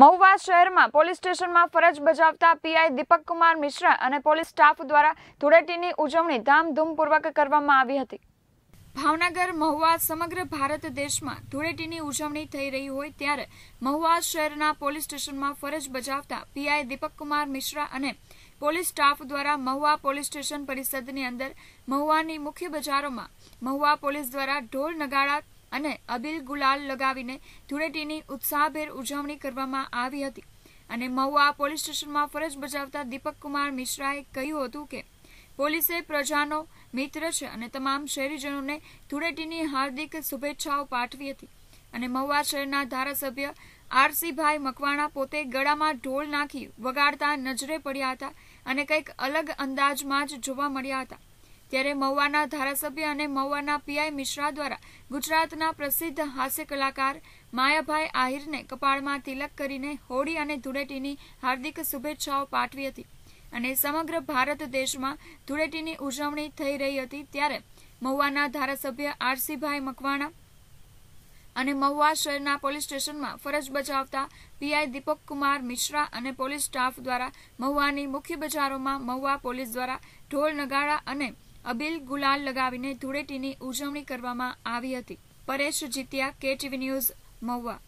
મહુવા શહેરમાં પોલીસ સ્ટેશનમાં ફરજ બજાવતા પીઆઈ દીપક કુમાર મિશ્રા અને પોલીસ સ્ટાફ દ્વારા ધૂળેટીની ઉજવણી ધામધૂમપૂર્વક કરવામાં આવી હતી ભાવનગર મહુવા સમગ્ર ભારત દેશમાં ધૂળેટીની ઉજવણી થઈ રહી હોય ત્યારે મહુવા શહેરના પોલીસ સ્ટેશનમાં ફરજ બજાવતા પીઆઈ દીપક કુમાર મિશ્રા અને પોલીસ સ્ટાફ દ્વારા મહુવા પોલીસ સ્ટેશન પરિષદની અંદર મહુવાની મુખ્ય બજારોમાં મહુવા પોલીસ દ્વારા ઢોલ નગાડા અને અબિલ ગુલાલ લગાવીને ધૂળેટીની ઉત્સાહભેર ઉજવણી કરવામાં આવી હતી અને મહુવા પોલીસ સ્ટેશનમાં ફરજ બજાવતા દીપક કુમાર મિશ્રાએ કહ્યું હતું કે પોલીસે પ્રજાનો મિત્ર છે અને તમામ શહેરીજનોને ધૂળેટીની હાર્દિક શુભેચ્છાઓ પાઠવી હતી અને મહુવા શહેરના ધારાસભ્ય આરસીભાઈ મકવાણા પોતે ગળામાં ઢોલ નાખી વગાડતા નજરે પડ્યા હતા અને કંઈક અલગ અંદાજમાં જ જોવા મળ્યા હતા ત્યારે મહુવાના ધારાસભ્ય અને મહુવાના પીઆઈ મિશ્રા દ્વારા ગુજરાતના પ્રસિદ્ધ હાસ્ય કલાકાર માયાભાઈ આહિરને કપાળમાં તિલક કરીને હોળી અને ધૂળેટીની હાર્દિક શુભેચ્છાઓ પાઠવી હતી અને સમગ્ર ભારત દેશમાં ધૂળેટીની ઉજવણી થઈ રહી હતી ત્યારે મહુવાના ધારાસભ્ય આરસીભાઈ મકવાણા અને મહુવા શહેરના પોલીસ સ્ટેશનમાં ફરજ બજાવતા પીઆઈ દીપક કુમાર મિશ્રા અને પોલીસ સ્ટાફ દ્વારા મહુવાની મુખ્ય બજારોમાં મહુવા પોલીસ દ્વારા ઢોલ નગાડા અને અબીલ ગુલાલ લગાવીને ધૂળેટીની ઉજવણી કરવામાં આવી હતી પરેશ જીત્યા કેટીવી ન્યૂઝ મહુવા